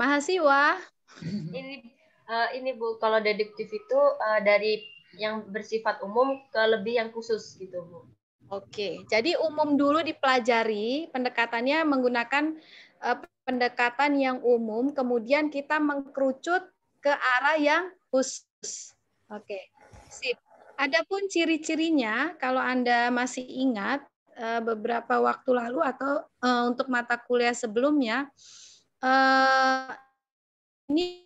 Makasih wah. Ini uh, ini Bu kalau deduktif itu uh, dari yang bersifat umum ke lebih yang khusus gitu Bu. Oke, jadi umum dulu dipelajari, pendekatannya menggunakan uh, pendekatan yang umum, kemudian kita mengkerucut ke arah yang khusus. Oke. Sip. Adapun ciri-cirinya kalau Anda masih ingat beberapa waktu lalu atau untuk mata kuliah sebelumnya uh, ini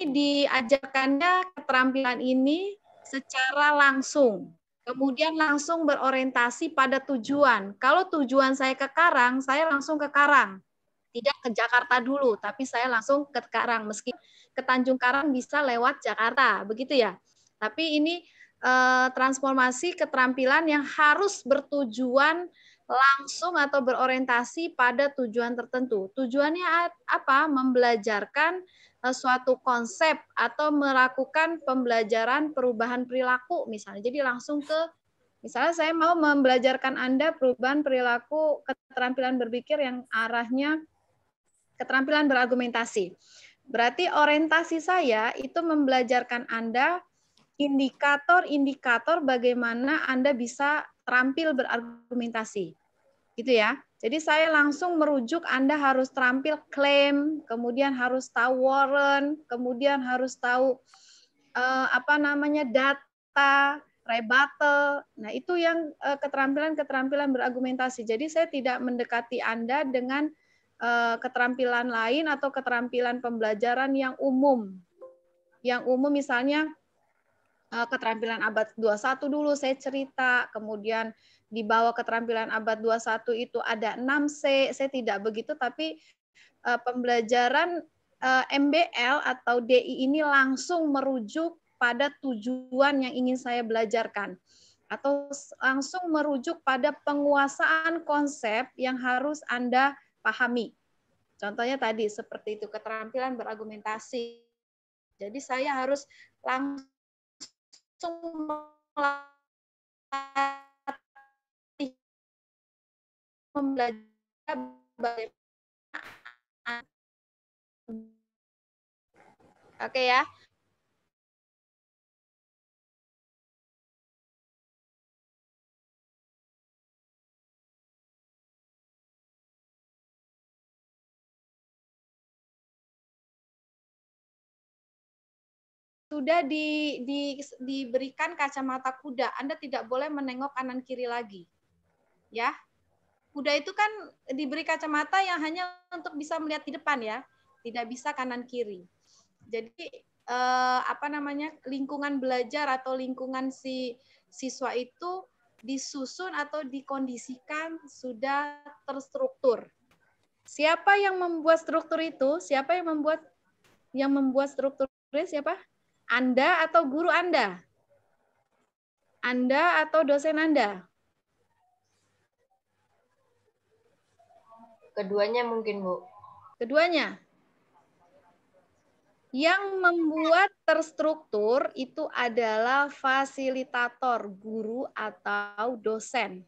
diajarkannya keterampilan ini secara langsung. Kemudian langsung berorientasi pada tujuan. Kalau tujuan saya ke Karang, saya langsung ke Karang. Tidak ke Jakarta dulu, tapi saya langsung ke Karang. Meski ke Tanjung Karang bisa lewat Jakarta, begitu ya. Tapi ini eh, transformasi keterampilan yang harus bertujuan langsung atau berorientasi pada tujuan tertentu. Tujuannya apa? Membelajarkan eh, suatu konsep atau melakukan pembelajaran perubahan perilaku misalnya. Jadi langsung ke misalnya saya mau membelajarkan Anda perubahan perilaku keterampilan berpikir yang arahnya keterampilan berargumentasi. Berarti orientasi saya itu membelajarkan Anda indikator-indikator bagaimana Anda bisa terampil berargumentasi gitu ya. Jadi saya langsung merujuk Anda harus terampil klaim, kemudian harus tahu warrant, kemudian harus tahu eh, apa namanya data, rebuttal. Nah, itu yang eh, keterampilan-keterampilan eh, berargumentasi. Jadi saya tidak mendekati Anda dengan eh, keterampilan lain atau keterampilan pembelajaran yang umum. Yang umum misalnya eh, keterampilan abad 21 dulu saya cerita, kemudian di bawah keterampilan abad 21 itu ada 6C, saya tidak begitu, tapi uh, pembelajaran uh, eh, MBL atau DI ini langsung merujuk pada tujuan yang ingin saya belajarkan atau langsung merujuk pada penguasaan konsep yang harus Anda pahami. Contohnya tadi seperti itu keterampilan berargumentasi. Jadi saya harus langsung membelajar bagaimana Oke okay, ya. sudah di, di, diberikan kacamata kuda, Anda tidak boleh menengok kanan kiri lagi. Ya, kuda itu kan diberi kacamata yang hanya untuk bisa melihat di depan ya, tidak bisa kanan kiri. Jadi eh, apa namanya lingkungan belajar atau lingkungan si siswa itu disusun atau dikondisikan sudah terstruktur. Siapa yang membuat struktur itu? Siapa yang membuat yang membuat strukturnya siapa? Anda atau guru Anda? Anda atau dosen Anda? Keduanya mungkin, Bu. Keduanya. Yang membuat terstruktur itu adalah fasilitator, guru atau dosen.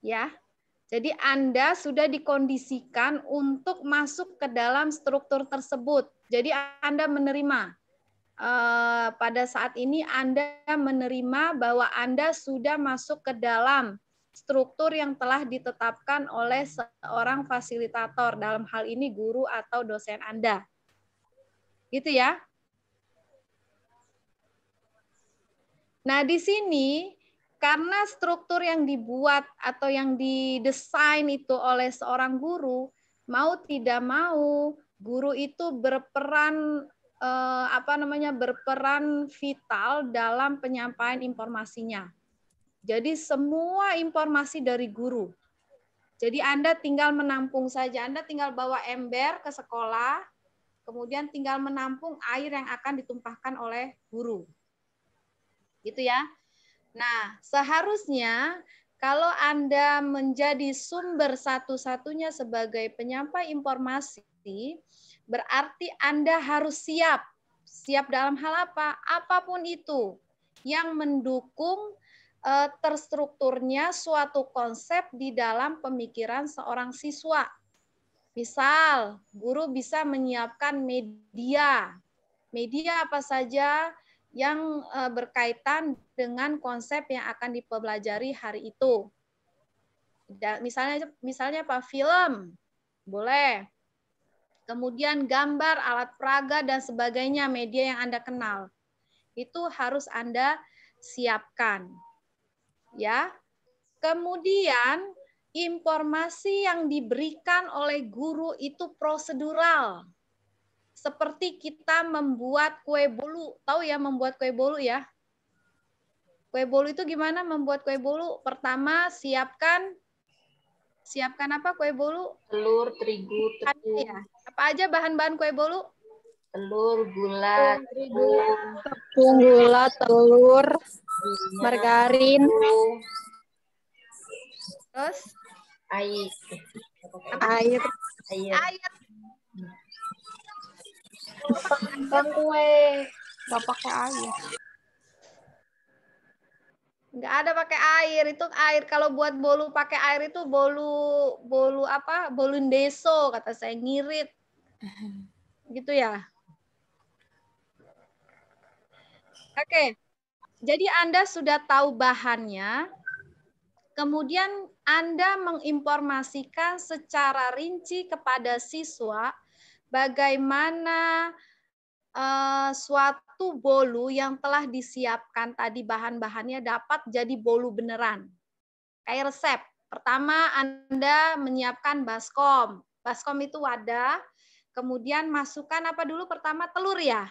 Ya. Jadi Anda sudah dikondisikan untuk masuk ke dalam struktur tersebut. Jadi Anda menerima. E, pada saat ini Anda menerima bahwa Anda sudah masuk ke dalam struktur yang telah ditetapkan oleh seorang fasilitator, dalam hal ini guru atau dosen Anda. Gitu ya. Nah, di sini karena struktur yang dibuat atau yang didesain itu oleh seorang guru, mau tidak mau guru itu berperan eh, apa namanya berperan vital dalam penyampaian informasinya. Jadi semua informasi dari guru. Jadi Anda tinggal menampung saja. Anda tinggal bawa ember ke sekolah, kemudian tinggal menampung air yang akan ditumpahkan oleh guru. Gitu ya. Nah, seharusnya kalau Anda menjadi sumber satu-satunya sebagai penyampai informasi, berarti Anda harus siap. Siap dalam hal apa? Apapun itu yang mendukung Eh, terstrukturnya suatu konsep di dalam pemikiran seorang siswa. Misal, guru bisa menyiapkan media. Media apa saja yang eh, berkaitan dengan konsep yang akan dipelajari hari itu. Misalnya misalnya apa? Film. Boleh. Kemudian gambar, alat peraga dan sebagainya media yang Anda kenal. Itu harus Anda siapkan ya. Kemudian informasi yang diberikan oleh guru itu prosedural. Seperti kita membuat kue bolu, tahu ya membuat kue bolu ya? Kue bolu itu gimana membuat kue bolu? Pertama siapkan siapkan apa kue bolu? Telur, terigu, tepung. Ya. Apa aja bahan-bahan kue bolu? Telur, gula, tepung, gula, telur, margarin terus air air air air kan kue nggak pakai air nggak ada pakai air itu air kalau buat bolu pakai air itu bolu bolu apa bolu deso kata saya ngirit gitu ya oke okay. Jadi Anda sudah tahu bahannya, kemudian Anda menginformasikan secara rinci kepada siswa bagaimana uh, suatu bolu yang telah disiapkan tadi bahan-bahannya dapat jadi bolu beneran. Kayak resep. Pertama Anda menyiapkan baskom. Baskom itu wadah, kemudian masukkan apa dulu pertama telur ya?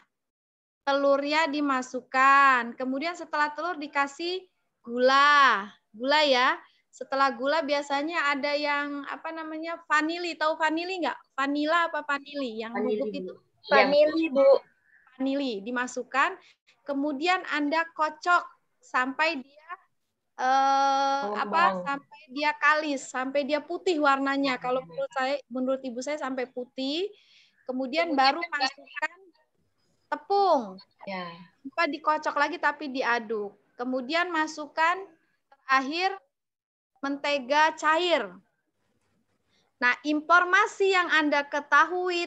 telurnya dimasukkan. Kemudian setelah telur dikasih gula. Gula ya. Setelah gula biasanya ada yang apa namanya vanili. Tahu vanili enggak? Vanila apa vanili? Yang vanili. bubuk itu? Iya. Vanili, Bu. Vanili dimasukkan. Kemudian Anda kocok sampai dia eh, oh, apa wow. sampai dia kalis, sampai dia putih warnanya. Kalau menurut saya menurut ibu saya sampai putih. Kemudian, Kemudian baru masukkan tepung. Ya. Apa dikocok lagi tapi diaduk. Kemudian masukkan terakhir mentega cair. Nah, informasi yang Anda ketahui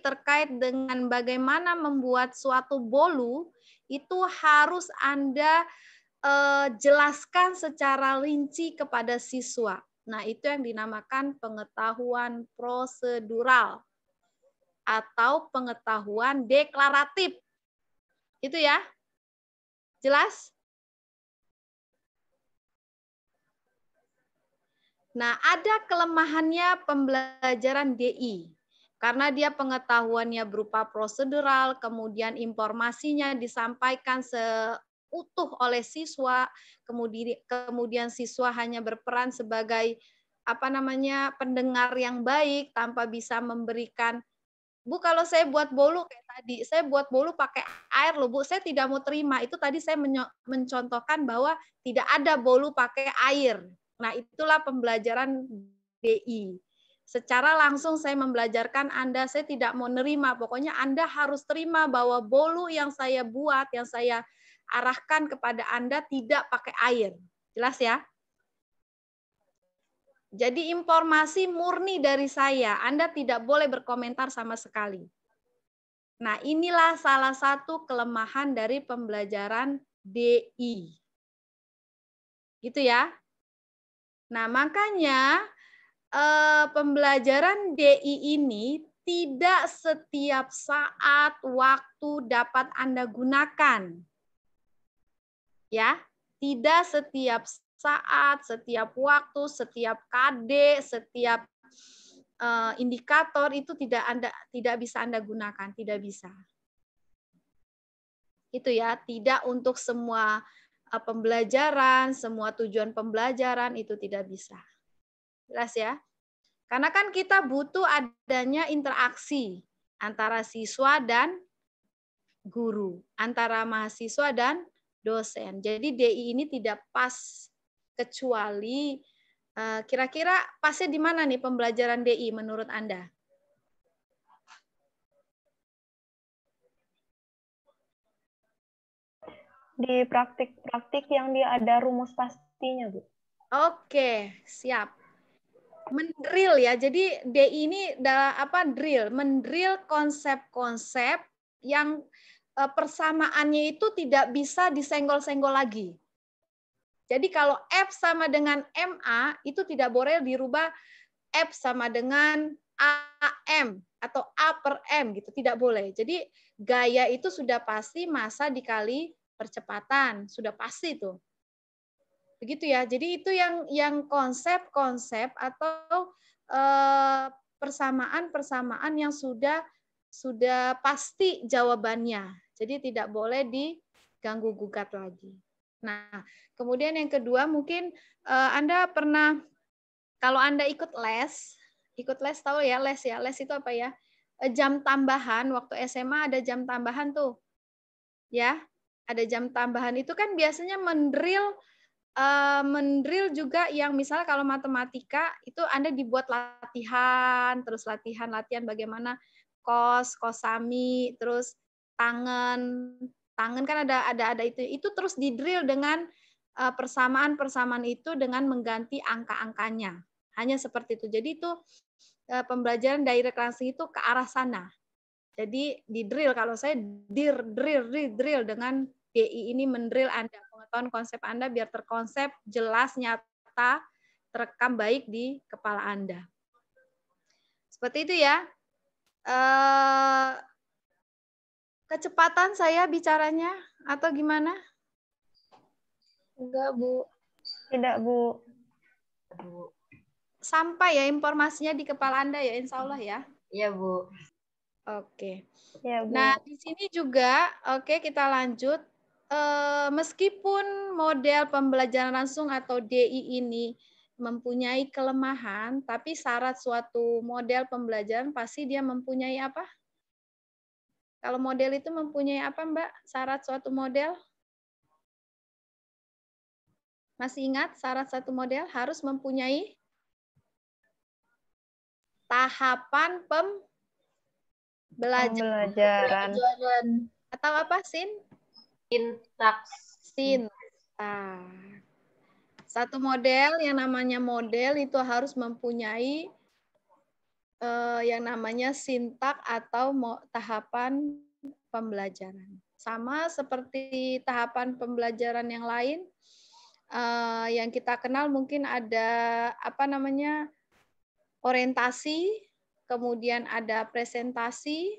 terkait dengan bagaimana membuat suatu bolu itu harus Anda eh, jelaskan secara rinci kepada siswa. Nah, itu yang dinamakan pengetahuan prosedural atau pengetahuan deklaratif. Itu ya. Jelas? Nah, ada kelemahannya pembelajaran DI. Karena dia pengetahuannya berupa prosedural, kemudian informasinya disampaikan seutuh oleh siswa, kemudian kemudian siswa hanya berperan sebagai apa namanya pendengar yang baik tanpa bisa memberikan Bu kalau saya buat bolu iya. kayak tadi, saya buat bolu pakai air loh Bu, saya tidak mau terima. Itu tadi saya mencontohkan bahwa tidak ada bolu pakai air. Nah itulah pembelajaran DI. Secara langsung saya membelajarkan Anda, saya tidak mau nerima. Pokoknya Anda harus terima bahwa bolu yang saya buat, yang saya arahkan kepada Anda tidak pakai air. Jelas ya? Jadi informasi murni dari saya, Anda tidak boleh berkomentar sama sekali. Nah, inilah salah satu kelemahan dari pembelajaran DI. Gitu ya. Nah, makanya eh, pembelajaran DI ini tidak setiap saat waktu dapat Anda gunakan. Ya, tidak setiap saat, setiap waktu, setiap KD, setiap uh, indikator itu tidak Anda tidak bisa Anda gunakan, tidak bisa. Itu ya, tidak untuk semua eh, pembelajaran, semua tujuan pembelajaran itu tidak bisa. Jelas ya? Karena kan kita butuh adanya interaksi antara siswa dan guru, antara mahasiswa dan dosen. Jadi DI ini tidak pas kecuali eh, kira-kira uh, pasnya di mana nih pembelajaran DI menurut Anda? Di praktik-praktik yang dia ada rumus pastinya, Bu. Oke, siap. Mendrill ya. Jadi DI ini adalah apa? Drill, mendrill konsep-konsep yang eh, persamaannya itu tidak bisa disenggol-senggol lagi. Jadi kalau F sama dengan MA itu tidak boleh dirubah F sama dengan AM atau A per M gitu, tidak boleh. Jadi gaya itu sudah pasti masa dikali percepatan, sudah pasti itu, Begitu ya. Jadi itu yang yang konsep-konsep atau eh, persamaan-persamaan yang sudah sudah pasti jawabannya. Jadi tidak boleh diganggu gugat lagi. Nah, kemudian yang kedua mungkin uh, Anda pernah kalau Anda ikut les, ikut les tahu ya les ya, les itu apa ya? Eh, jam tambahan waktu SMA ada jam tambahan tuh. Ya, ada jam tambahan itu kan biasanya mendrill uh, mendrill juga yang misalnya kalau matematika itu Anda dibuat latihan, terus latihan-latihan bagaimana kos, kosami, terus tangan, tangan kan ada ada ada itu itu terus di drill dengan eh, persamaan-persamaan itu dengan mengganti angka-angkanya hanya seperti itu jadi itu eh, pembelajaran dari langsung itu ke arah sana jadi di drill kalau saya dir drill drill drill dengan DI ini mendrill anda pengetahuan konsep anda biar terkonsep jelas nyata terekam baik di kepala anda seperti itu ya. Eh, kecepatan saya bicaranya atau gimana? Enggak, Bu. Tidak, Bu. Bu. Sampai ya informasinya di kepala Anda ya, insya Allah ya. Iya, Bu. Oke. Ya, Bu. Nah, di sini juga, oke kita lanjut. E, meskipun model pembelajaran langsung atau DI ini mempunyai kelemahan, tapi syarat suatu model pembelajaran pasti dia mempunyai apa? Kalau model itu mempunyai apa, Mbak? Syarat suatu model? Masih ingat syarat satu model harus mempunyai tahapan pembelajaran, pembelajaran. Atau apa, Sin? Sintaks. Sintak. Ah. Satu model yang namanya model itu harus mempunyai eh, yang namanya sintak atau tahapan pembelajaran. Sama seperti tahapan pembelajaran yang lain, eh, yang kita kenal mungkin ada apa namanya orientasi, kemudian ada presentasi,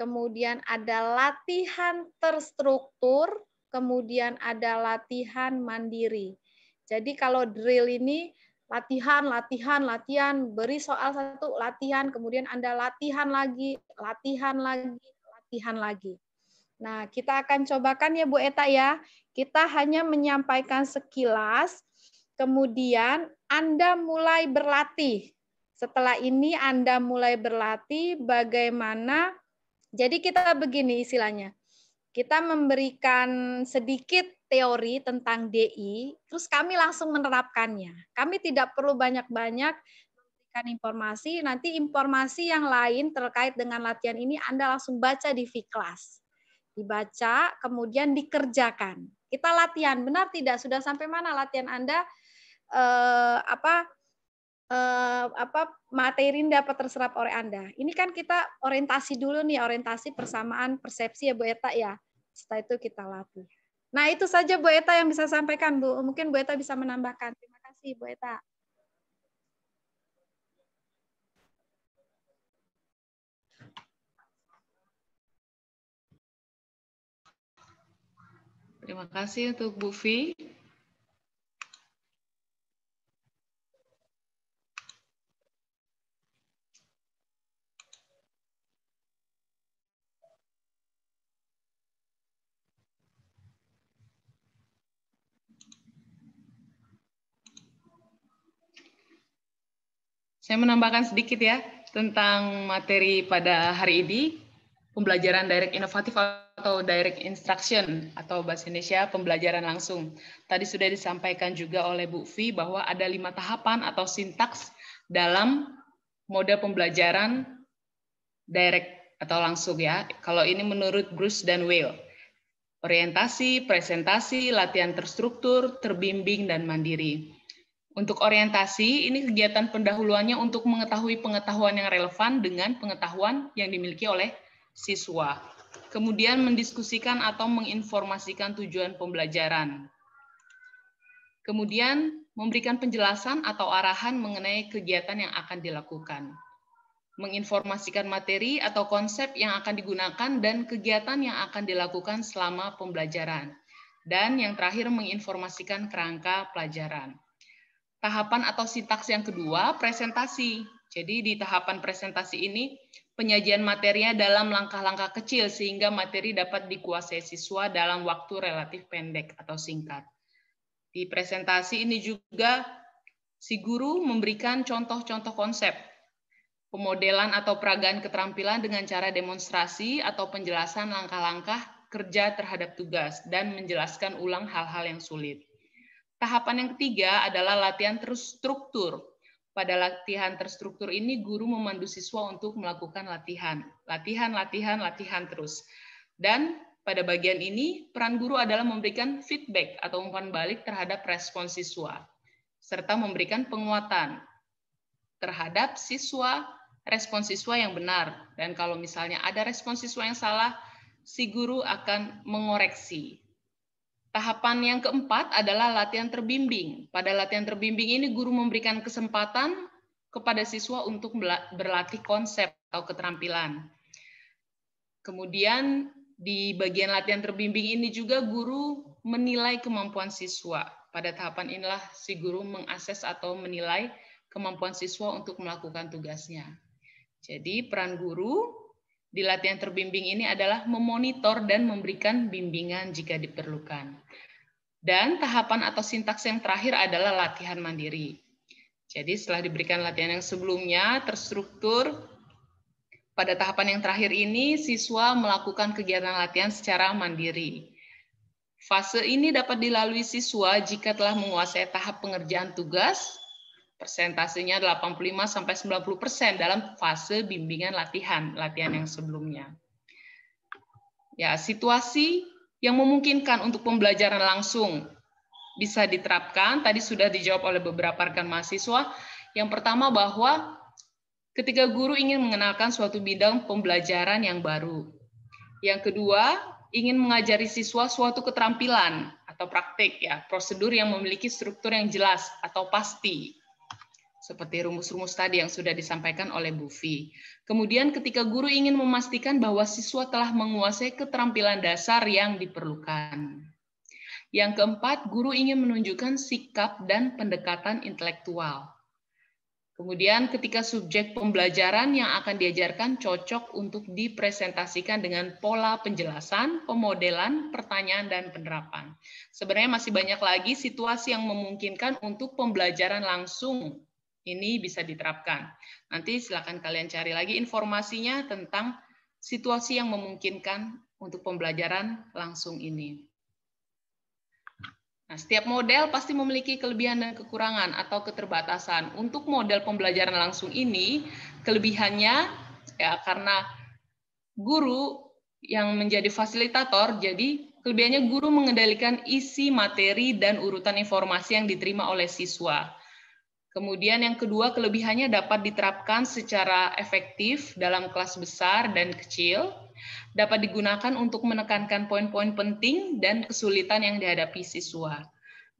kemudian ada latihan terstruktur, kemudian ada latihan mandiri. Jadi kalau drill ini latihan, latihan, latihan, beri soal satu, latihan, kemudian Anda latihan lagi, latihan lagi, latihan lagi. Nah, kita akan cobakan ya Bu Eta ya. Kita hanya menyampaikan sekilas, kemudian Anda mulai berlatih. Setelah ini Anda mulai berlatih bagaimana jadi kita begini istilahnya kita memberikan sedikit teori tentang DI, terus kami langsung menerapkannya. Kami tidak perlu banyak-banyak memberikan informasi, nanti informasi yang lain terkait dengan latihan ini Anda langsung baca di V-Class. Dibaca, kemudian dikerjakan. Kita latihan, benar tidak? Sudah sampai mana latihan Anda? Eh, apa eh, apa materi ini dapat terserap oleh Anda. Ini kan kita orientasi dulu nih, orientasi persamaan persepsi ya Bu Eta ya. Setelah itu kita latih. Nah, itu saja Bu Eta yang bisa sampaikan, Bu. Mungkin Bu Eta bisa menambahkan. Terima kasih, Bu Eta. Terima kasih untuk Bu Vi. Saya menambahkan sedikit ya tentang materi pada hari ini, pembelajaran direct inovatif atau direct instruction atau bahasa Indonesia pembelajaran langsung. Tadi sudah disampaikan juga oleh Bu Vi bahwa ada lima tahapan atau sintaks dalam mode pembelajaran direct atau langsung ya. Kalau ini menurut Bruce dan Will. Orientasi, presentasi, latihan terstruktur, terbimbing, dan mandiri. Untuk orientasi, ini kegiatan pendahuluannya untuk mengetahui pengetahuan yang relevan dengan pengetahuan yang dimiliki oleh siswa. Kemudian mendiskusikan atau menginformasikan tujuan pembelajaran. Kemudian memberikan penjelasan atau arahan mengenai kegiatan yang akan dilakukan. Menginformasikan materi atau konsep yang akan digunakan dan kegiatan yang akan dilakukan selama pembelajaran. Dan yang terakhir menginformasikan kerangka pelajaran. Tahapan atau sintaks yang kedua, presentasi. Jadi di tahapan presentasi ini, penyajian materinya dalam langkah-langkah kecil sehingga materi dapat dikuasai siswa dalam waktu relatif pendek atau singkat. Di presentasi ini juga si guru memberikan contoh-contoh konsep, pemodelan atau peragaan keterampilan dengan cara demonstrasi atau penjelasan langkah-langkah kerja terhadap tugas dan menjelaskan ulang hal-hal yang sulit. Tahapan yang ketiga adalah latihan terstruktur. Pada latihan terstruktur ini, guru memandu siswa untuk melakukan latihan. Latihan, latihan, latihan terus. Dan pada bagian ini, peran guru adalah memberikan feedback atau umpan balik terhadap respon siswa, serta memberikan penguatan terhadap siswa, respon siswa yang benar. Dan kalau misalnya ada respon siswa yang salah, si guru akan mengoreksi. Tahapan yang keempat adalah latihan terbimbing. Pada latihan terbimbing ini guru memberikan kesempatan kepada siswa untuk berlatih konsep atau keterampilan. Kemudian di bagian latihan terbimbing ini juga guru menilai kemampuan siswa. Pada tahapan inilah si guru mengakses atau menilai kemampuan siswa untuk melakukan tugasnya. Jadi peran guru di latihan terbimbing ini adalah memonitor dan memberikan bimbingan jika diperlukan. Dan tahapan atau sintaks yang terakhir adalah latihan mandiri. Jadi setelah diberikan latihan yang sebelumnya terstruktur, pada tahapan yang terakhir ini siswa melakukan kegiatan latihan secara mandiri. Fase ini dapat dilalui siswa jika telah menguasai tahap pengerjaan tugas, persentasenya 85 sampai 90% dalam fase bimbingan latihan, latihan yang sebelumnya. Ya, situasi yang memungkinkan untuk pembelajaran langsung bisa diterapkan tadi sudah dijawab oleh beberapa rekan mahasiswa. Yang pertama bahwa ketika guru ingin mengenalkan suatu bidang pembelajaran yang baru. Yang kedua, ingin mengajari siswa suatu keterampilan atau praktik ya, prosedur yang memiliki struktur yang jelas atau pasti seperti rumus-rumus tadi yang sudah disampaikan oleh Bu Kemudian ketika guru ingin memastikan bahwa siswa telah menguasai keterampilan dasar yang diperlukan. Yang keempat, guru ingin menunjukkan sikap dan pendekatan intelektual. Kemudian ketika subjek pembelajaran yang akan diajarkan cocok untuk dipresentasikan dengan pola penjelasan, pemodelan, pertanyaan, dan penerapan. Sebenarnya masih banyak lagi situasi yang memungkinkan untuk pembelajaran langsung ini bisa diterapkan. Nanti silakan kalian cari lagi informasinya tentang situasi yang memungkinkan untuk pembelajaran langsung ini. Nah, setiap model pasti memiliki kelebihan dan kekurangan atau keterbatasan. Untuk model pembelajaran langsung ini, kelebihannya ya karena guru yang menjadi fasilitator, jadi kelebihannya guru mengendalikan isi materi dan urutan informasi yang diterima oleh siswa. Kemudian yang kedua, kelebihannya dapat diterapkan secara efektif dalam kelas besar dan kecil, dapat digunakan untuk menekankan poin-poin penting dan kesulitan yang dihadapi siswa.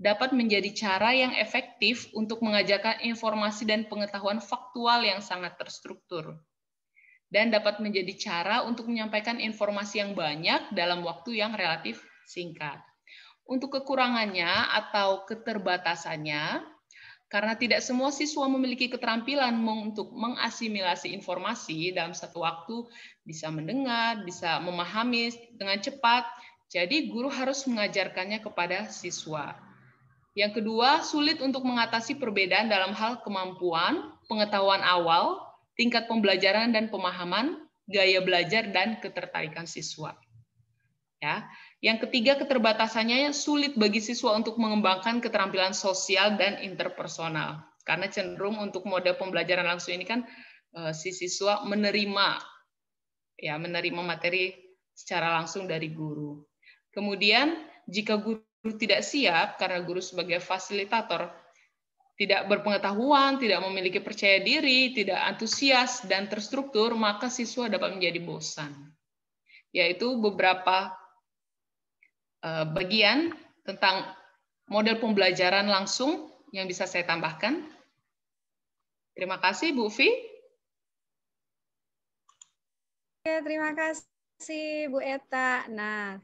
Dapat menjadi cara yang efektif untuk mengajarkan informasi dan pengetahuan faktual yang sangat terstruktur. Dan dapat menjadi cara untuk menyampaikan informasi yang banyak dalam waktu yang relatif singkat. Untuk kekurangannya atau keterbatasannya, karena tidak semua siswa memiliki keterampilan untuk mengasimilasi informasi dalam satu waktu, bisa mendengar, bisa memahami dengan cepat. Jadi guru harus mengajarkannya kepada siswa. Yang kedua, sulit untuk mengatasi perbedaan dalam hal kemampuan, pengetahuan awal, tingkat pembelajaran dan pemahaman, gaya belajar dan ketertarikan siswa. Ya. Yang ketiga, keterbatasannya sulit bagi siswa untuk mengembangkan keterampilan sosial dan interpersonal. Karena cenderung untuk mode pembelajaran langsung ini kan eh, si siswa menerima ya menerima materi secara langsung dari guru. Kemudian jika guru tidak siap karena guru sebagai fasilitator tidak berpengetahuan, tidak memiliki percaya diri, tidak antusias dan terstruktur, maka siswa dapat menjadi bosan. Yaitu beberapa Eh, bagian tentang model pembelajaran langsung yang bisa saya tambahkan. Terima kasih, Bu Vi. Ya, terima kasih, Bu Eta. Nah,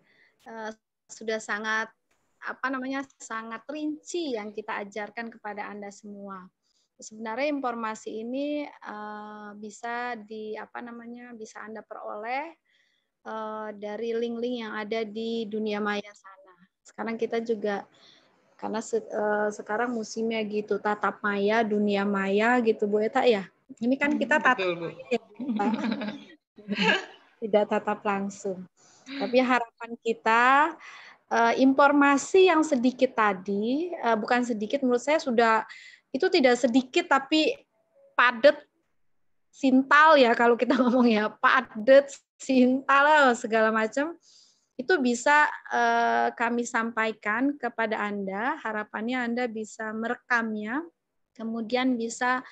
uh, sudah sangat apa namanya sangat rinci yang kita ajarkan kepada Anda semua. Sebenarnya informasi ini uh, bisa di apa namanya bisa Anda peroleh Eh, dari link-link yang ada di dunia maya sana. Sekarang kita juga karena se uh, sekarang musimnya gitu tatap maya, dunia maya gitu Bu Eta ya. Ini kan kita hmm, tatap maya, ya, tidak tatap langsung. Tapi harapan kita uh, informasi yang sedikit tadi, uh, bukan sedikit menurut saya sudah itu tidak sedikit tapi padat sintal ya kalau kita ngomong ya padat cinta lah segala macam itu bisa eh, kami sampaikan kepada Anda. Harapannya Anda bisa merekamnya, kemudian bisa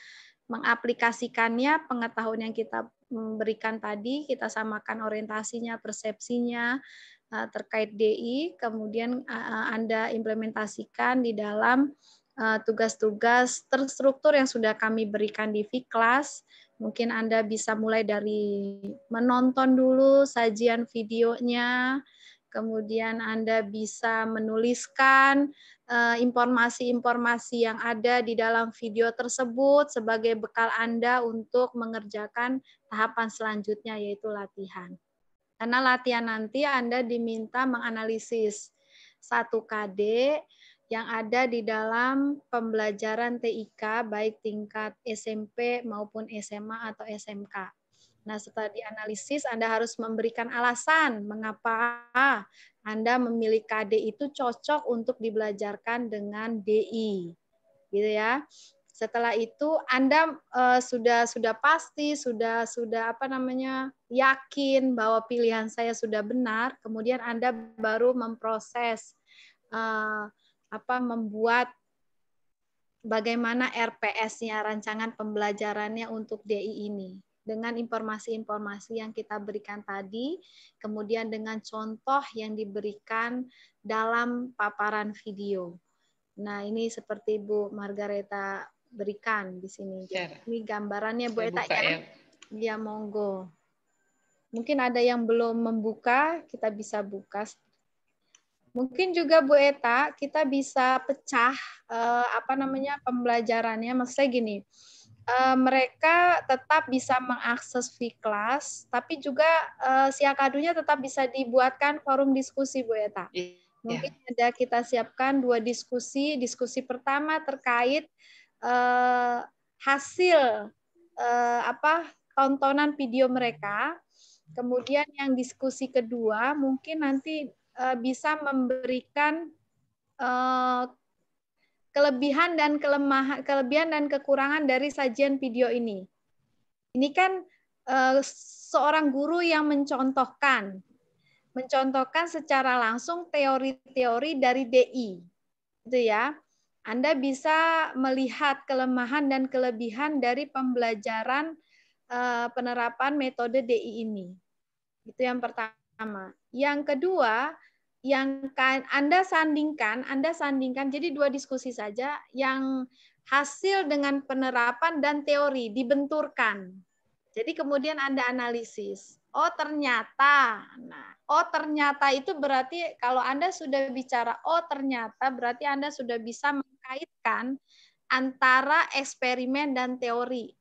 mengaplikasikannya pengetahuan yang kita berikan tadi, kita samakan orientasinya, persepsinya eh, terkait DI, kemudian eh, Anda implementasikan di dalam eh, tugas-tugas terstruktur yang sudah kami berikan di V-Class, Mungkin Anda bisa mulai dari menonton dulu sajian videonya, kemudian Anda bisa menuliskan eh, informasi-informasi yang ada di dalam video tersebut sebagai bekal Anda untuk mengerjakan tahapan selanjutnya yaitu latihan. Karena latihan nanti Anda diminta menganalisis satu KD yang ada di dalam pembelajaran TIK baik tingkat SMP maupun SMA atau SMK. Nah, setelah dianalisis Anda harus memberikan alasan mengapa Anda memilih KD itu cocok untuk dibelajarkan dengan DI. Gitu ya. Setelah itu Anda e, sudah sudah pasti sudah sudah apa namanya yakin bahwa pilihan saya sudah benar, kemudian Anda baru memproses e, apa membuat bagaimana RPS-nya rancangan pembelajarannya untuk DI ini dengan informasi-informasi yang kita berikan tadi, kemudian dengan contoh yang diberikan dalam paparan video. Nah, ini seperti Bu Margareta berikan di sini. Iya. Ini gambarannya Bu Eta ya. Dia ya. iya, monggo. Mungkin ada yang belum membuka, kita bisa buka Mungkin juga Bu Eta, kita bisa pecah eh, apa namanya pembelajarannya. Maksudnya gini, eh, mereka tetap bisa mengakses free class, tapi juga eh, siakadunya tetap bisa dibuatkan forum diskusi Bu Eta. Iya. Mungkin yeah. ada kita siapkan dua diskusi. Diskusi pertama terkait eh, hasil eh, apa tontonan video mereka. Kemudian yang diskusi kedua mungkin nanti Eh, bisa memberikan eh, kelebihan dan kelemahan kelebihan dan kekurangan dari sajian video ini. Ini kan eh, seorang guru yang mencontohkan mencontohkan secara langsung teori-teori dari DI. Itu ya. Anda bisa melihat kelemahan dan kelebihan dari pembelajaran penerapan metode DI ini. Itu yang pertama pertama. Yang kedua, yang kan, Anda sandingkan, Anda sandingkan, jadi dua diskusi saja, yang hasil dengan penerapan dan teori dibenturkan. Jadi kemudian Anda analisis. Oh ternyata, nah, oh ternyata itu berarti kalau Anda sudah bicara oh ternyata berarti Anda sudah bisa mengkaitkan antara eksperimen dan teori.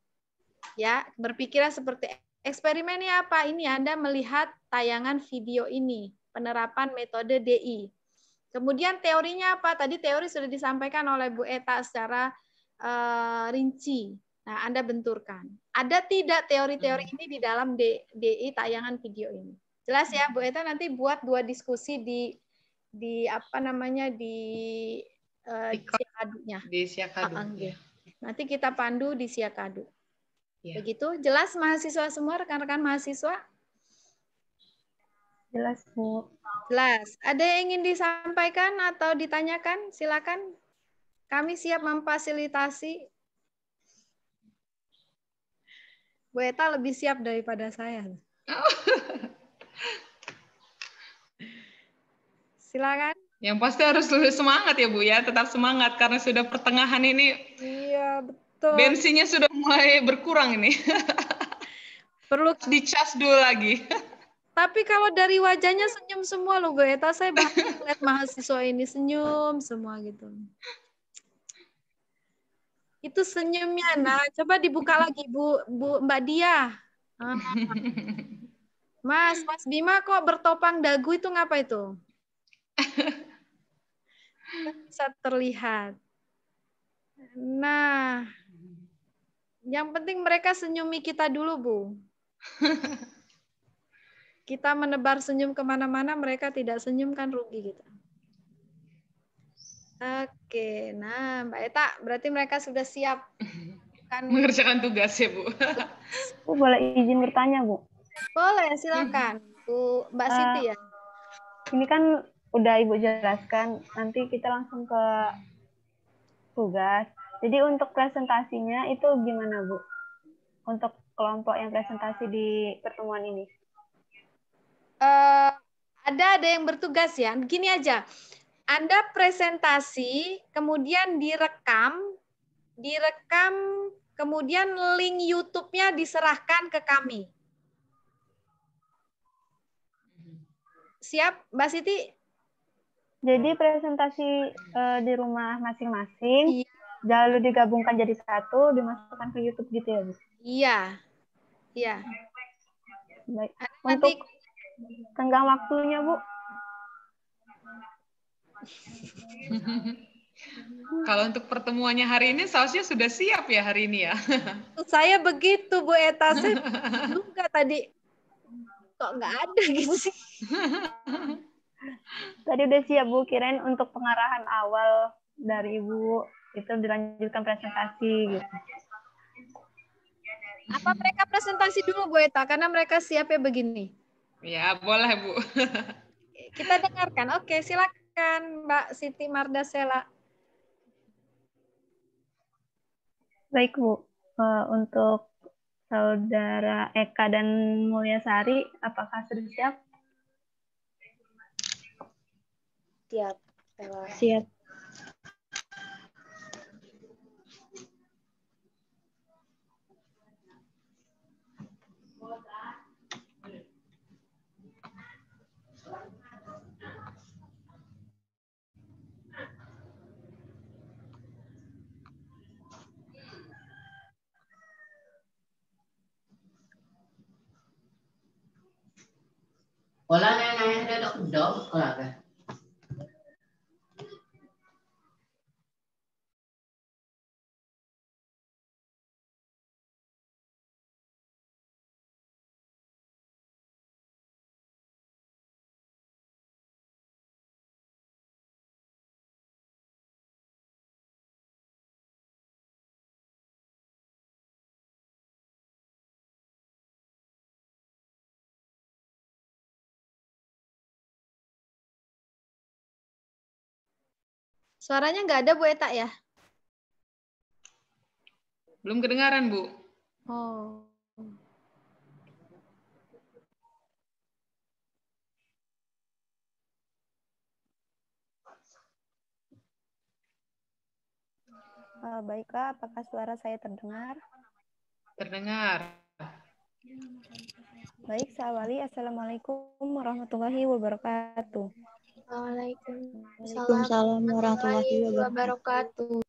Ya, berpikirnya seperti Eksperimennya apa? Ini Anda melihat tayangan video ini, penerapan metode DI. Kemudian teorinya apa? Tadi teori sudah disampaikan oleh Bu Eta secara uh, rinci. Nah, Anda benturkan. Ada tidak teori-teori hmm. ini di dalam DI tayangan video ini? Jelas ya, Bu Eta nanti buat dua diskusi di di apa namanya di uh, di siakadu Di siakadu. Iya. Nanti kita pandu di siakadu. Ya. Begitu jelas mahasiswa semua rekan-rekan mahasiswa? Jelas, Bu. Jelas. Ada yang ingin disampaikan atau ditanyakan? Silakan. Kami siap memfasilitasi. Bu Eta lebih siap daripada saya. Oh. Silakan. Yang pasti harus lebih semangat ya Bu ya, tetap semangat karena sudah pertengahan ini. Iya, betul Betul. Bensinnya sudah mulai berkurang ini. Perlu dicas dulu lagi. Tapi kalau dari wajahnya senyum semua loh gue Goeta, saya bahkan lihat mahasiswa ini senyum semua gitu. Itu senyumnya. Nah, coba dibuka lagi Bu, Bu Mbak Dia. Ah. Mas, Mas Bima kok bertopang dagu itu ngapa itu? Bisa terlihat. Nah, yang penting mereka senyumi kita dulu, Bu. kita menebar senyum kemana-mana, mereka tidak senyum kan rugi kita. Gitu. Oke, nah Mbak Eta, berarti mereka sudah siap kan mengerjakan tugas ya Bu. Bu boleh izin bertanya Bu? Boleh, silakan Bu Mbak uh, Siti ya. Ini kan udah Ibu jelaskan, nanti kita langsung ke tugas. Jadi untuk presentasinya itu gimana Bu? Untuk kelompok yang presentasi di pertemuan ini? Uh, ada ada yang bertugas ya. Begini aja, Anda presentasi, kemudian direkam, direkam, kemudian link YouTube-nya diserahkan ke kami. Siap, Mbak Siti? Jadi presentasi uh, di rumah masing-masing, iya lalu digabungkan jadi satu, dimasukkan ke YouTube gitu ya, Iya, iya. Baik. Nanti... Untuk tenggang waktunya, Bu? Kalau untuk pertemuannya hari ini sausnya sudah siap ya hari ini ya. saya begitu Bu Eta saya juga tadi kok nggak ada gitu sih. tadi udah siap Bu kirain untuk pengarahan awal dari Ibu itu dilanjutkan presentasi gitu. Apa mereka presentasi dulu Bu Eta karena mereka siap ya begini? Ya, boleh Bu. Kita dengarkan. Oke, silakan Mbak Siti Mardasela. Baik Bu, eh, untuk saudara Eka dan Mulyasari, apakah sudah siap? Siap. Siap. Kalau anak-anak yang ada tak undang, orang kan? Suaranya nggak ada Bu Eta ya? Belum kedengaran Bu. Oh. Uh, baiklah, apakah suara saya terdengar? Terdengar. Baik, saya awali. Assalamualaikum warahmatullahi wabarakatuh. Waalaikumsalam warahmatullahi wabarakatuh.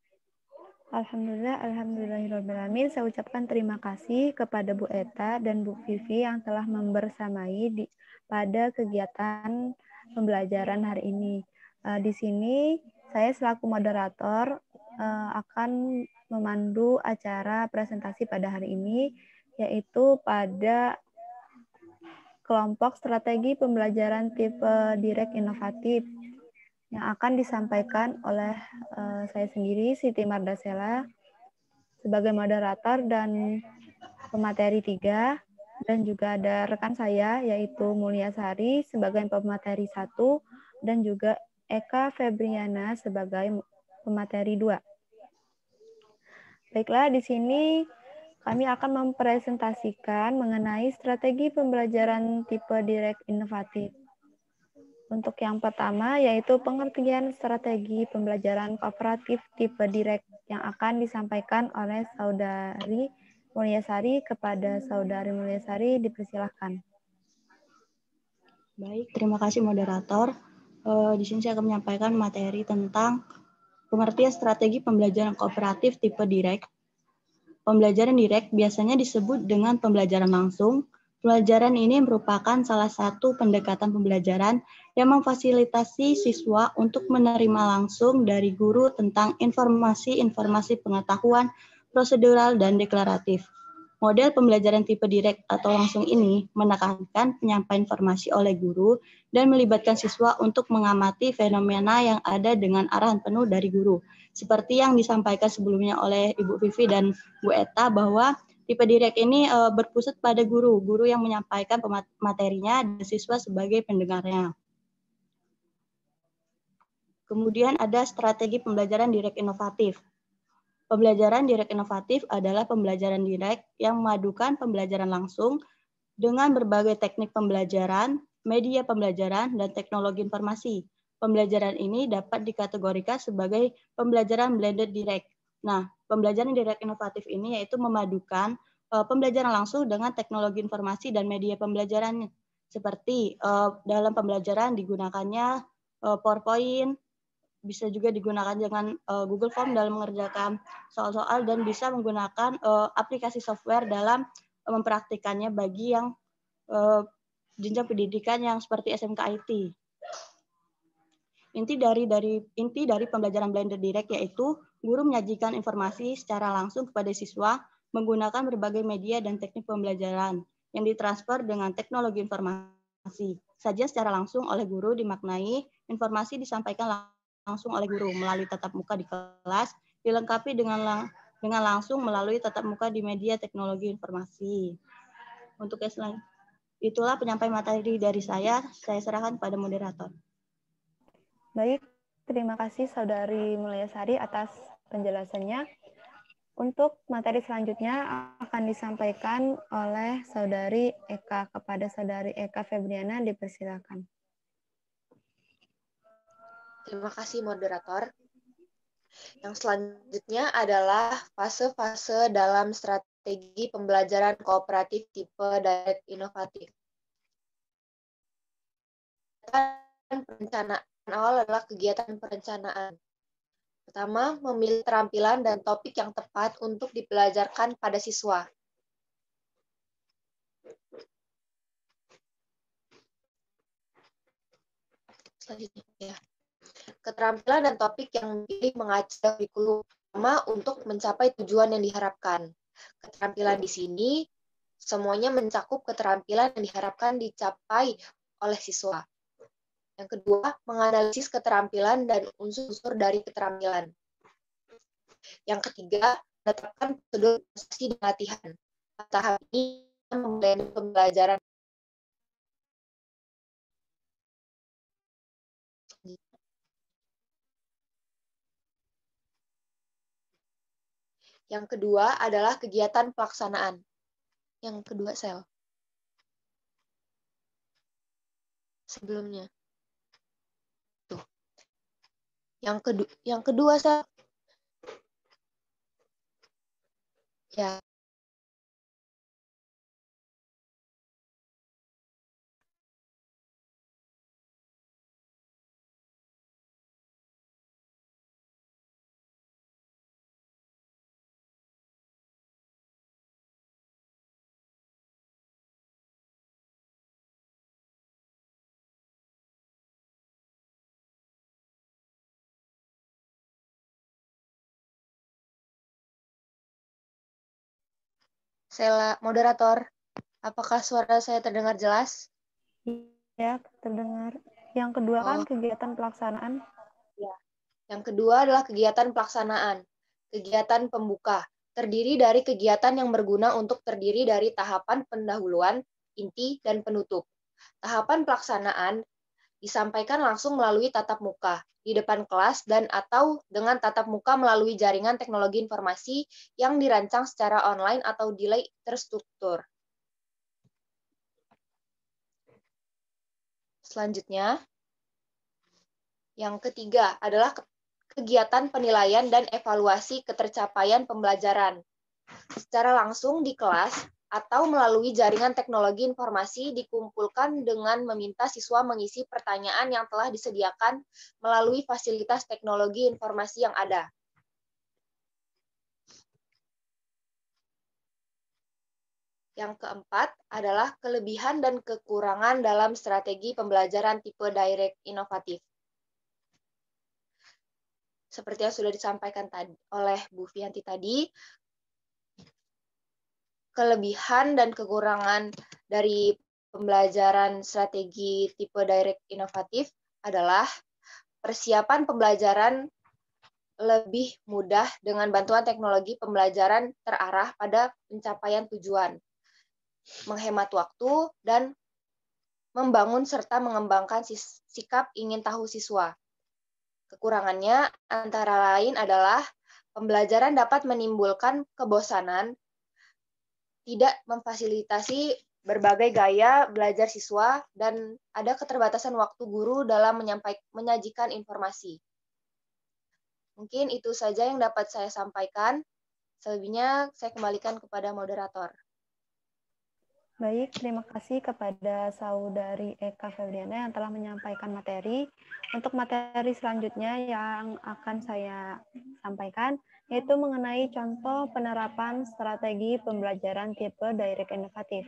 Alhamdulillah, alhamdulillahirrahmanirrahim. Saya ucapkan terima kasih kepada Bu Eta dan Bu Vivi yang telah membersamai di, pada kegiatan pembelajaran hari ini. Uh, di sini, saya selaku moderator uh, akan memandu acara presentasi pada hari ini, yaitu pada kelompok strategi pembelajaran tipe direct inovatif yang akan disampaikan oleh uh, saya sendiri, Siti Mardasela, sebagai moderator dan pemateri tiga, dan juga ada rekan saya, yaitu Mulia Sari sebagai pemateri satu, dan juga Eka Febriana sebagai pemateri dua. Baiklah, di sini kami akan mempresentasikan mengenai strategi pembelajaran tipe direct inovatif. Untuk yang pertama, yaitu pengertian strategi pembelajaran kooperatif tipe direct yang akan disampaikan oleh saudari Mulyasari kepada saudari Mulyasari dipersilahkan. Baik, terima kasih moderator. Eh, di sini saya akan menyampaikan materi tentang pengertian strategi pembelajaran kooperatif tipe direct Pembelajaran direct biasanya disebut dengan pembelajaran langsung. Pelajaran ini merupakan salah satu pendekatan pembelajaran yang memfasilitasi siswa untuk menerima langsung dari guru tentang informasi-informasi pengetahuan prosedural dan deklaratif. Model pembelajaran tipe direct atau langsung ini menekankan penyampaian informasi oleh guru dan melibatkan siswa untuk mengamati fenomena yang ada dengan arahan penuh dari guru seperti yang disampaikan sebelumnya oleh Ibu Vivi dan Bu Eta bahwa tipe direct ini e, berpusat pada guru, guru yang menyampaikan materinya dan siswa sebagai pendengarnya. Kemudian ada strategi pembelajaran direk inovatif. Pembelajaran direk inovatif adalah pembelajaran direk yang memadukan pembelajaran langsung dengan berbagai teknik pembelajaran, media pembelajaran, dan teknologi informasi pembelajaran ini dapat dikategorikan sebagai pembelajaran blended direct. Nah, pembelajaran direct inovatif ini yaitu memadukan eh, pembelajaran langsung dengan teknologi informasi dan media pembelajaran seperti eh, dalam pembelajaran digunakannya eh, PowerPoint, bisa juga digunakan dengan Google Form dalam mengerjakan soal-soal dan bisa menggunakan aplikasi software dalam mempraktikannya bagi yang jenjang pendidikan yang seperti SMK IT. Inti dari dari inti dari pembelajaran blended direct yaitu guru menyajikan informasi secara langsung kepada siswa menggunakan berbagai media dan teknik pembelajaran yang ditransfer dengan teknologi informasi. Saja secara langsung oleh guru dimaknai informasi disampaikan langsung oleh guru melalui tatap muka di kelas dilengkapi dengan lang dengan langsung melalui tatap muka di media teknologi informasi. Untuk yang itulah penyampaian materi dari saya. Saya serahkan pada moderator. Baik, terima kasih Saudari Mulyasari atas penjelasannya. Untuk materi selanjutnya akan disampaikan oleh Saudari Eka. Kepada Saudari Eka Febriana dipersilakan. Terima kasih moderator. Yang selanjutnya adalah fase-fase dalam strategi pembelajaran kooperatif tipe direct inovatif. Perencanaan awal adalah kegiatan perencanaan. Pertama, memilih terampilan dan topik yang tepat untuk dipelajarkan pada siswa. Selanjutnya, ya. keterampilan dan topik yang dipilih mengacu kurikulum pertama untuk mencapai tujuan yang diharapkan. Keterampilan di sini semuanya mencakup keterampilan yang diharapkan dicapai oleh siswa. Yang kedua, menganalisis keterampilan dan unsur-unsur dari keterampilan. Yang ketiga, menetapkan prosedur sesi dan latihan. Tahap ini memulai pembelajaran Yang kedua adalah kegiatan pelaksanaan. Yang kedua sel. Sebelumnya. yang kedua yang kedua saya Sela moderator. Apakah suara saya terdengar jelas? Ya, terdengar. Yang kedua kan oh. kan kegiatan pelaksanaan. Ya. Yang kedua adalah kegiatan pelaksanaan. Kegiatan pembuka terdiri dari kegiatan yang berguna untuk terdiri dari tahapan pendahuluan, inti, dan penutup. Tahapan pelaksanaan disampaikan langsung melalui tatap muka di depan kelas dan atau dengan tatap muka melalui jaringan teknologi informasi yang dirancang secara online atau delay terstruktur. Selanjutnya, yang ketiga adalah kegiatan penilaian dan evaluasi ketercapaian pembelajaran. Secara langsung di kelas, atau melalui jaringan teknologi informasi dikumpulkan dengan meminta siswa mengisi pertanyaan yang telah disediakan melalui fasilitas teknologi informasi yang ada. Yang keempat adalah kelebihan dan kekurangan dalam strategi pembelajaran tipe direct inovatif. Seperti yang sudah disampaikan tadi oleh Bu Fianti tadi, kelebihan dan kekurangan dari pembelajaran strategi tipe direct inovatif adalah persiapan pembelajaran lebih mudah dengan bantuan teknologi pembelajaran terarah pada pencapaian tujuan, menghemat waktu, dan membangun serta mengembangkan sikap ingin tahu siswa. Kekurangannya antara lain adalah pembelajaran dapat menimbulkan kebosanan tidak memfasilitasi berbagai gaya belajar siswa dan ada keterbatasan waktu guru dalam menyampaikan menyajikan informasi. Mungkin itu saja yang dapat saya sampaikan. Selebihnya saya kembalikan kepada moderator. Baik, terima kasih kepada saudari Eka Febriana yang telah menyampaikan materi. Untuk materi selanjutnya yang akan saya sampaikan, yaitu mengenai contoh penerapan strategi pembelajaran tipe direct inovatif.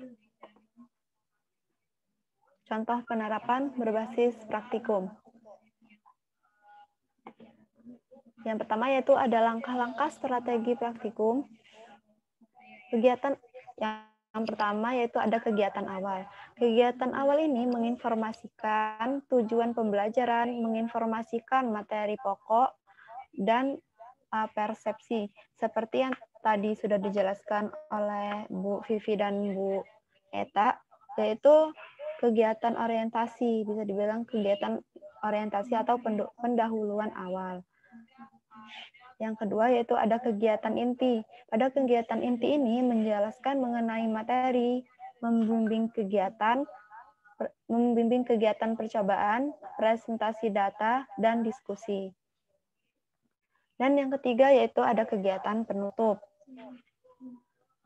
Contoh penerapan berbasis praktikum. Yang pertama yaitu ada langkah-langkah strategi praktikum. Kegiatan yang pertama yaitu ada kegiatan awal. Kegiatan awal ini menginformasikan tujuan pembelajaran, menginformasikan materi pokok, dan uh, persepsi. Seperti yang tadi sudah dijelaskan oleh Bu Vivi dan Bu Eta, yaitu kegiatan orientasi, bisa dibilang kegiatan orientasi atau pendahuluan awal. Yang kedua yaitu ada kegiatan inti. Pada kegiatan inti ini menjelaskan mengenai materi, membimbing kegiatan, membimbing kegiatan percobaan, presentasi data, dan diskusi. Dan yang ketiga yaitu ada kegiatan penutup.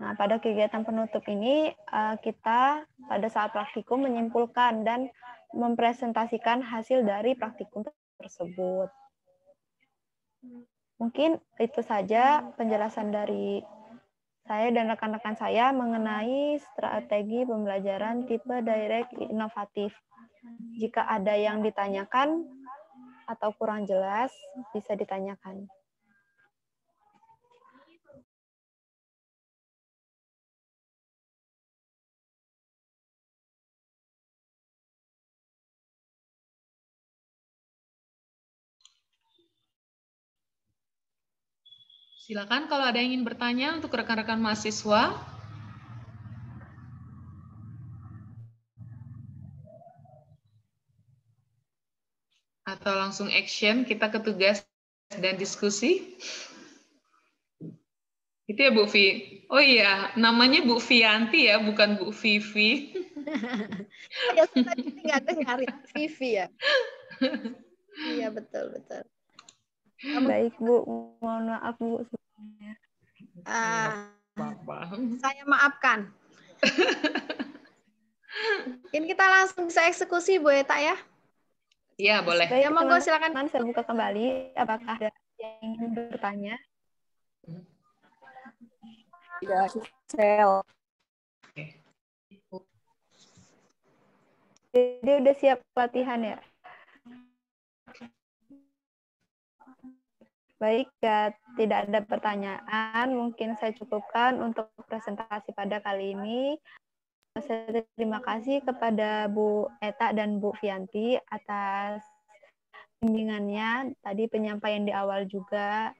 Nah, pada kegiatan penutup ini eh, kita pada saat praktikum menyimpulkan dan mempresentasikan hasil dari praktikum tersebut. Mungkin itu saja penjelasan dari saya dan rekan-rekan saya mengenai strategi pembelajaran tipe direct inovatif. Jika ada yang ditanyakan atau kurang jelas, bisa ditanyakan. Silakan kalau ada yang ingin bertanya untuk rekan-rekan mahasiswa. Atau langsung action, kita ke tugas dan diskusi. Itu ya Bu Vi. Oh iya, namanya Bu Vianti ya, bukan Bu Vivi. ya, tadi nggak dengar Vivi ya. Iya, betul-betul. Baik Bu, mohon maaf Bu sebelumnya. uh, ah, Saya maafkan. Mungkin kita langsung bisa eksekusi Bu Eta ya. Iya, boleh. Saya monggo silakan. Saya buka kembali apakah ada yang ingin bertanya? Tidak, sel. Jadi udah siap latihan ya? Baik, ya, tidak ada pertanyaan. Mungkin saya cukupkan untuk presentasi pada kali ini. Saya terima kasih kepada Bu Eta dan Bu Fianti atas bimbingannya. Tadi penyampaian di awal juga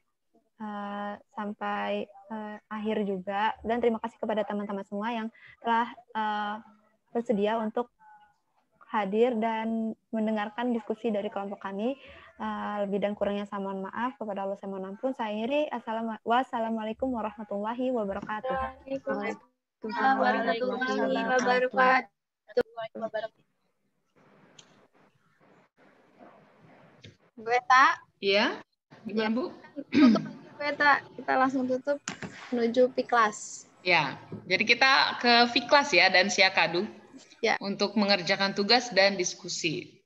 uh, sampai uh, akhir juga. Dan terima kasih kepada teman-teman semua yang telah uh, bersedia untuk hadir dan mendengarkan diskusi dari kelompok kami. Eh, lebih dan kurangnya saya mohon maaf kepada Allah saya mohon ampun. Saya ini, wassalamualaikum warahmatullahi wabarakatuh. Waalaikumsalam warahmatullahi wabarakatuh. Gue tak? Iya. Gimana Bu? Tutup gue Kita langsung tutup menuju piklas. Ya, jadi kita ke piklas ya dan Siakadu ya. untuk mengerjakan tugas dan diskusi.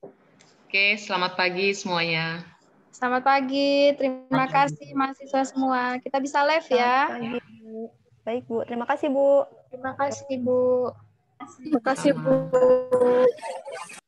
Oke, selamat pagi semuanya. Selamat pagi, terima kasih mahasiswa semua. Kita bisa live ya. pagi. Baik Bu, terima kasih Bu. Terima kasih Bu. Terima kasih Bu.